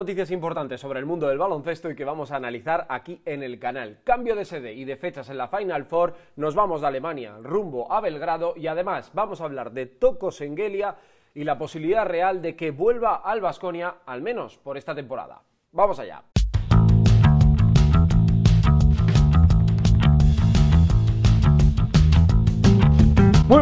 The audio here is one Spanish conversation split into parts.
Noticias importantes sobre el mundo del baloncesto y que vamos a analizar aquí en el canal. Cambio de sede y de fechas en la Final Four, nos vamos de Alemania rumbo a Belgrado y además vamos a hablar de Tocos Sengelia y la posibilidad real de que vuelva al Vasconia, al menos por esta temporada. Vamos allá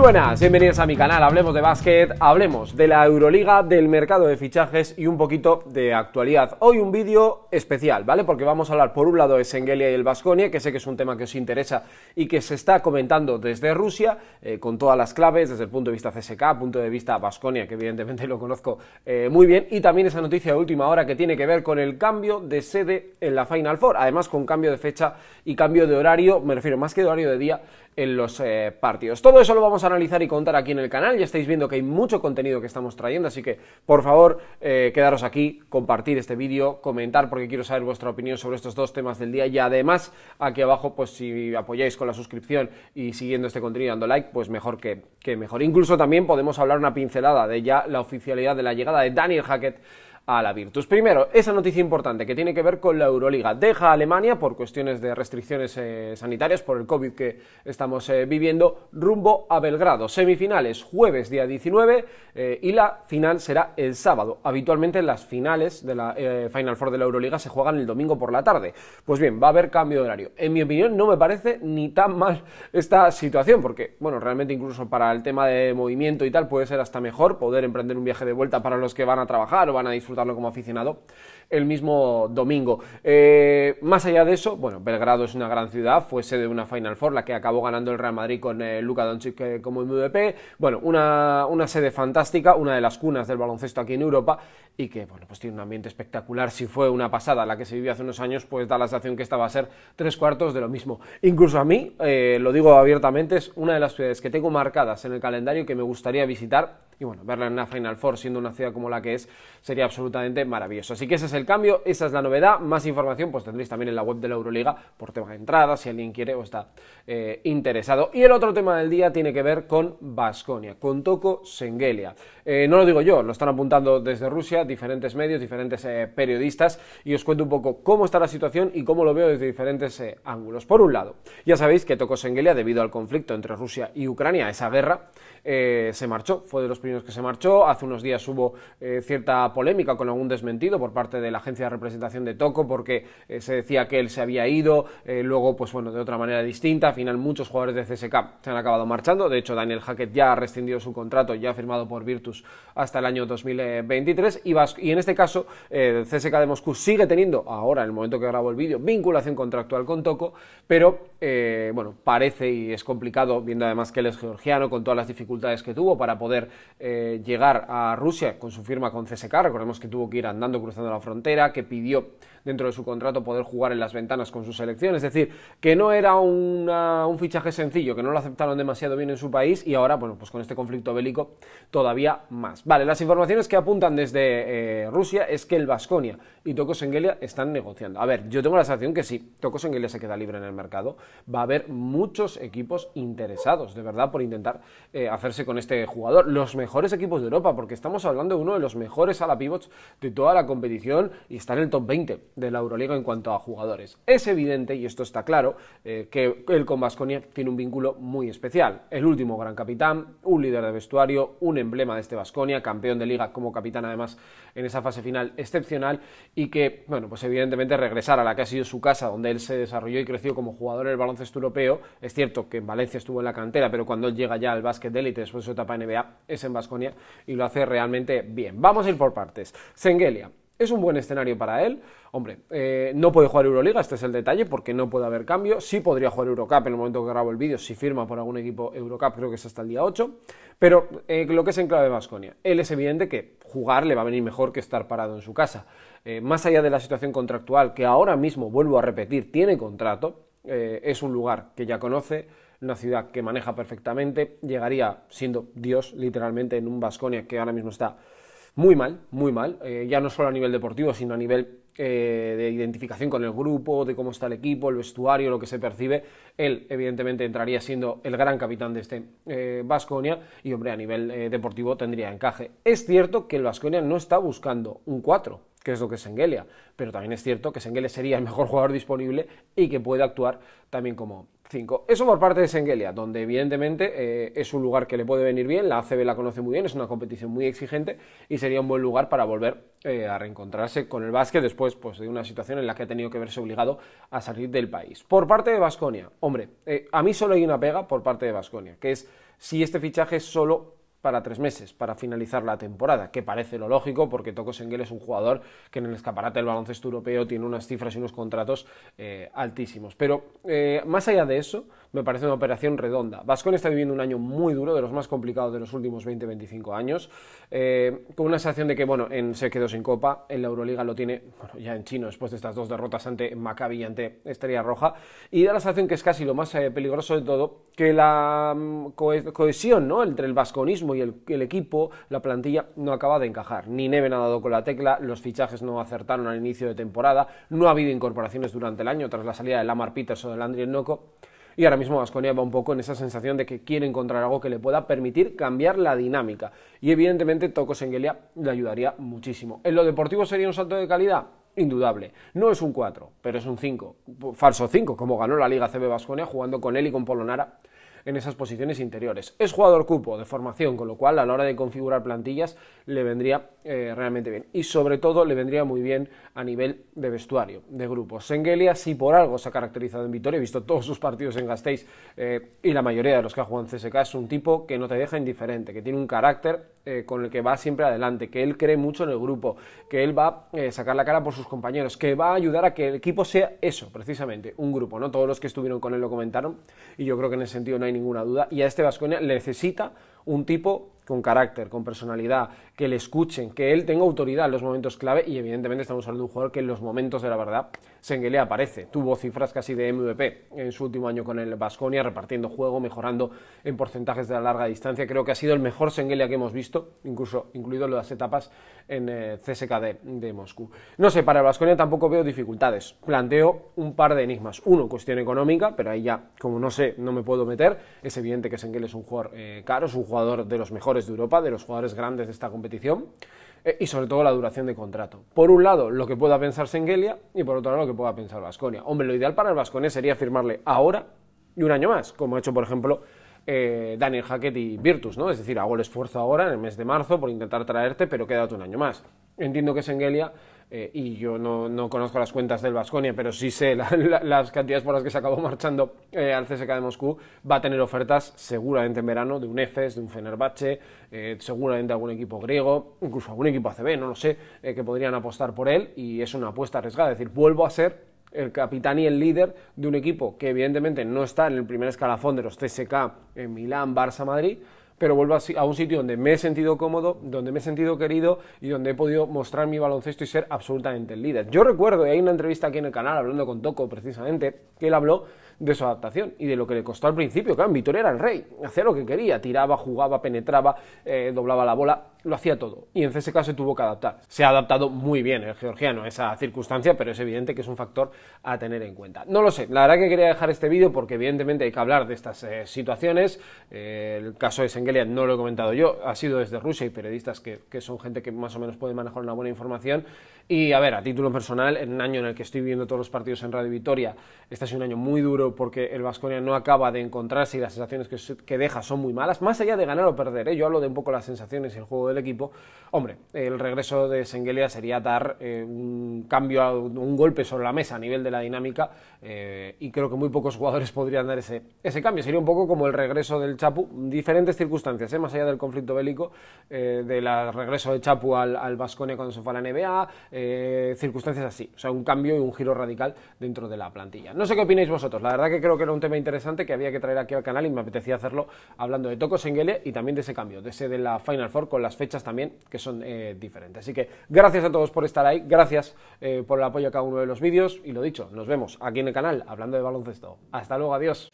buenas, bienvenidos a mi canal, hablemos de básquet, hablemos de la Euroliga, del mercado de fichajes y un poquito de actualidad. Hoy un vídeo especial, ¿vale? Porque vamos a hablar por un lado de Sengelia y el basconia que sé que es un tema que os interesa y que se está comentando desde Rusia, eh, con todas las claves, desde el punto de vista CSK, punto de vista basconia que evidentemente lo conozco eh, muy bien, y también esa noticia de última hora que tiene que ver con el cambio de sede en la Final Four, además con cambio de fecha y cambio de horario, me refiero más que de horario de día en los eh, partidos. Todo eso lo vamos a y contar aquí en el canal. Ya estáis viendo que hay mucho contenido que estamos trayendo, así que por favor eh, quedaros aquí, compartir este vídeo, comentar porque quiero saber vuestra opinión sobre estos dos temas del día y además aquí abajo pues si apoyáis con la suscripción y siguiendo este contenido dando like pues mejor que, que mejor. Incluso también podemos hablar una pincelada de ya la oficialidad de la llegada de Daniel Hackett a la Virtus. Primero, esa noticia importante que tiene que ver con la Euroliga. Deja a Alemania por cuestiones de restricciones eh, sanitarias, por el COVID que estamos eh, viviendo, rumbo a Belgrado. Semifinales jueves día 19 eh, y la final será el sábado. Habitualmente las finales de la Final Four de la Euroliga se juegan el domingo por la tarde. Pues bien, va a haber cambio de horario. En mi opinión no me parece ni tan mal esta situación, porque, bueno, realmente incluso para el tema de movimiento y tal puede ser hasta mejor poder emprender un viaje de vuelta para los que van a trabajar o van a disfrutar como aficionado, el mismo domingo. Eh, más allá de eso, bueno, Belgrado es una gran ciudad, fue sede de una Final Four, la que acabó ganando el Real Madrid con eh, Luka Doncic eh, como MVP. Bueno, una, sede fantástica, una de las cunas del baloncesto aquí en Europa y que, bueno, pues tiene un ambiente espectacular. Si fue una pasada la que se vivió hace unos años, pues da la sensación que esta va a ser tres cuartos de lo mismo. Incluso a mí, lo digo abiertamente, es una de las ciudades que tengo marcadas en el calendario que me gustaría visitar y, bueno, verla en una Final Four siendo una ciudad como la que es, sería absolutamente maravilloso. Así que ese es el cambio, esa es la novedad. Más información pues tendréis también en la web de la Euroliga por tema de entrada, si alguien quiere o está eh, interesado. Y el otro tema del día tiene que ver con Vasconia con Toko Sengelia. Eh, no lo digo yo, lo están apuntando desde Rusia diferentes medios, diferentes eh, periodistas, y os cuento un poco cómo está la situación y cómo lo veo desde diferentes ángulos. Por un lado, ya sabéis que Toko Sengelia, debido al conflicto entre Rusia y Ucrania, esa guerra, se marchó, fue de los primeros que se marchó. Hace unos días hubo cierta polémica con algún desmentido por parte de la agencia de representación de Toco porque eh, se decía que él se había ido, eh, luego pues bueno, de otra manera distinta, al final muchos jugadores de CSK se han acabado marchando, de hecho Daniel Hackett ya ha rescindido su contrato, ya ha firmado por Virtus hasta el año 2023 y, en este caso eh, el CSK de Moscú sigue teniendo, ahora en el momento que grabo el vídeo, vinculación contractual con Toco, pero eh, bueno, parece y es complicado, viendo además que él es georgiano, con todas las dificultades que tuvo para poder llegar a Rusia con su firma con CSK, recordemos que tuvo que ir andando cruzando la frontera que pidió dentro de su contrato poder jugar en las ventanas con su selección. Es decir, que no era un fichaje sencillo, que no lo aceptaron demasiado bien en su país y ahora, bueno, pues con este conflicto bélico todavía más. Vale, las informaciones que apuntan desde eh, Rusia es que el Vasconia y Toko Sengelia están negociando. A ver, yo tengo la sensación que sí, Toko Sengelia se queda libre en el mercado. Va a haber muchos equipos interesados, de verdad, por intentar eh, hacerse con este jugador. Los mejores equipos de Europa, porque estamos hablando de uno de los mejores ala pivots de toda la competición y está en el top 20 de la Euroliga en cuanto a jugadores. Es evidente, y esto está claro, eh, que él con Vasconia tiene un vínculo muy especial. El último gran capitán, un líder de vestuario, un emblema de este Vasconia, campeón de liga como capitán además en esa fase final excepcional y que, bueno, pues evidentemente regresar a la que ha sido su casa, donde él se desarrolló y creció como jugador en el baloncesto europeo. Es cierto que en Valencia estuvo en la cantera, pero cuando él llega ya al básquet de élite después de su etapa NBA es en Vasconia y lo hace realmente bien. Vamos a ir por partes. Sengelia, es un buen escenario para él. Hombre, eh, no puede jugar Euroliga, este es el detalle, porque no puede haber cambio. Sí podría jugar Eurocup en el momento que grabo el vídeo, si firma por algún equipo Eurocup, creo que es hasta el día 8. Pero eh, lo que es en clave de Basconia, él es evidente que jugar le va a venir mejor que estar parado en su casa. Eh, más allá de la situación contractual, que ahora mismo, vuelvo a repetir, tiene contrato, es un lugar que ya conoce, una ciudad que maneja perfectamente, llegaría siendo Dios literalmente en un Basconia que ahora mismo está muy mal, muy mal, eh, ya no solo a nivel deportivo, sino a nivel eh, de identificación con el grupo, de cómo está el equipo, el vestuario, lo que se percibe. Él, evidentemente, entraría siendo el gran capitán de este Vasconia eh, y, hombre, a nivel deportivo tendría encaje. Es cierto que el Vasconia no está buscando un 4, que es lo que es Engelia, pero también es cierto que Sengelia sería el mejor jugador disponible y que puede actuar también como, 5. Eso por parte de Sengelia, donde evidentemente eh, es un lugar que le puede venir bien, la ACB la conoce muy bien, es una competición muy exigente y sería un buen lugar para volver eh, a reencontrarse con el básquet después pues, de una situación en la que ha tenido que verse obligado a salir del país. Por parte de Vasconia, hombre, eh, a mí solo hay una pega por parte de Vasconia, que es si este fichaje solo para tres meses, para finalizar la temporada, que parece lo lógico porque Toco Sengel es un jugador que en el escaparate del baloncesto europeo tiene unas cifras y unos contratos eh, altísimos. Pero eh, más allá de eso, me parece una operación redonda. Vascon está viviendo un año muy duro, de los más complicados de los últimos 20-25 años, eh, con una sensación de que, bueno, en, se quedó sin copa, en la Euroliga lo tiene, ya en chino, después de estas dos derrotas ante Maccabi y ante Estrella Roja, y da la sensación que es casi lo más peligroso de todo, que la mm, cohesión ¿no? entre el vasconismo el, equipo, la plantilla no acaba de encajar. Ni neve ha dado con la tecla, los fichajes no acertaron al inicio de temporada, no ha habido incorporaciones durante el año tras la salida de Lamar Peters o de Landry Noco. Y ahora mismo Vasconia va un poco en esa sensación de que quiere encontrar algo que le pueda permitir cambiar la dinámica. Y evidentemente Toco Senghelia le ayudaría muchísimo. ¿En lo deportivo sería un salto de calidad? Indudable. No es un 4, pero es un 5. Falso 5, como ganó la Liga CB Vasconia jugando con él y con Polonara en esas posiciones interiores. Es jugador cupo de formación, con lo cual a la hora de configurar plantillas le vendría eh, realmente bien. Y sobre todo le vendría muy bien a nivel de vestuario, de grupo. Senghelia, si por algo se ha caracterizado en Vitoria, he visto todos sus partidos en Gasteiz eh, y la mayoría de los que ha jugado en CSK, es un tipo que no te deja indiferente, que tiene un carácter eh, con el que va siempre adelante, que él cree mucho en el grupo, que él va a eh, sacar la cara por sus compañeros, que va a ayudar a que el equipo sea eso, precisamente, un grupo, ¿no? Todos los que estuvieron con él lo comentaron y yo creo que en ese sentido no hay ninguna duda y a este Vasconia necesita un tipo con carácter, con personalidad, que le escuchen, que él tenga autoridad en los momentos clave y evidentemente estamos hablando de un jugador que en los momentos de la verdad Sengele aparece. Tuvo cifras casi de MVP en su último año con el Basconia repartiendo juego, mejorando en porcentajes de la larga distancia. Creo que ha sido el mejor Sengele que hemos visto, incluso incluido las etapas en eh, CSKD de, Moscú. No sé, para el Basconia tampoco veo dificultades. Planteo un par de enigmas. Uno, cuestión económica, pero ahí ya, como no sé, no me puedo meter. Es evidente que Sengele es un jugador eh, caro, es un jugador de los mejores de Europa, de los jugadores grandes de esta competición, eh, y sobre todo la duración de contrato. Por un lado, lo que pueda pensar Sengelia y por otro lado, lo que pueda pensar Vasconia. Hombre, lo ideal para el Vasconia sería firmarle ahora y un año más, como ha hecho, por ejemplo, eh, Daniel Hackett y Virtus, ¿no? Es decir, hago el esfuerzo ahora, en el mes de marzo, por intentar traerte, pero quédate un año más. Entiendo que Senghelia eh, y yo no, conozco las cuentas del Vasconia, pero sí sé las cantidades por las que se acabó marchando eh, al CSK de Moscú, va a tener ofertas seguramente en verano de un EFES, de un Fenerbahce, eh, seguramente algún equipo griego, incluso algún equipo ACB, no lo sé, que podrían apostar por él y es una apuesta arriesgada, es decir, vuelvo a ser el capitán y el líder de un equipo que evidentemente no está en el primer escalafón de los CSK en Milán, Barça, Madrid, pero vuelvo a un sitio donde me he sentido cómodo, donde me he sentido querido y donde he podido mostrar mi baloncesto y ser absolutamente el líder. Yo recuerdo, y hay una entrevista aquí en el canal hablando con Toco precisamente, que él habló de su adaptación y de lo que le costó al principio. Claro, Vitoria era el rey, hacía lo que quería, tiraba, jugaba, penetraba, eh, doblaba la bola lo hacía todo y en CSK se tuvo que adaptar. Se ha adaptado muy bien el georgiano a esa circunstancia, pero es evidente que es un factor a tener en cuenta. No lo sé, la verdad que quería dejar este vídeo porque evidentemente hay que hablar de estas eh, situaciones. Eh, el caso de Sengelia no lo he comentado yo, ha sido desde Rusia y periodistas que, que son gente que más o menos puede manejar una buena información. Y a ver, a título personal, en un año en el que estoy viendo todos los partidos en Radio Vitoria, este ha sido un año muy duro porque el Vasconia no acaba de encontrarse y las sensaciones que, deja son muy malas, más allá de ganar o perder. ¿eh? Yo hablo de un poco las sensaciones y el juego del equipo. Hombre, el regreso de Senghelia sería dar eh, un cambio, un golpe sobre la mesa a nivel de la dinámica eh, y creo que muy pocos jugadores podrían dar ese, ese cambio. Sería un poco como el regreso del Chapu, diferentes circunstancias, más allá del conflicto bélico, del regreso de Chapu al Vasconia cuando se fue a la NBA eh, circunstancias así, o sea, un cambio y un giro radical dentro de la plantilla. No sé qué opináis vosotros, la verdad que creo que era un tema interesante que había que traer aquí al canal y me apetecía hacerlo hablando de Tocos Senguele y también de ese cambio, de ese de la Final Four con las fechas también que son eh, diferentes. Así que gracias a todos por estar ahí, gracias eh, por el apoyo a cada uno de los vídeos y lo dicho, nos vemos aquí en el canal hablando de baloncesto. Hasta luego, adiós.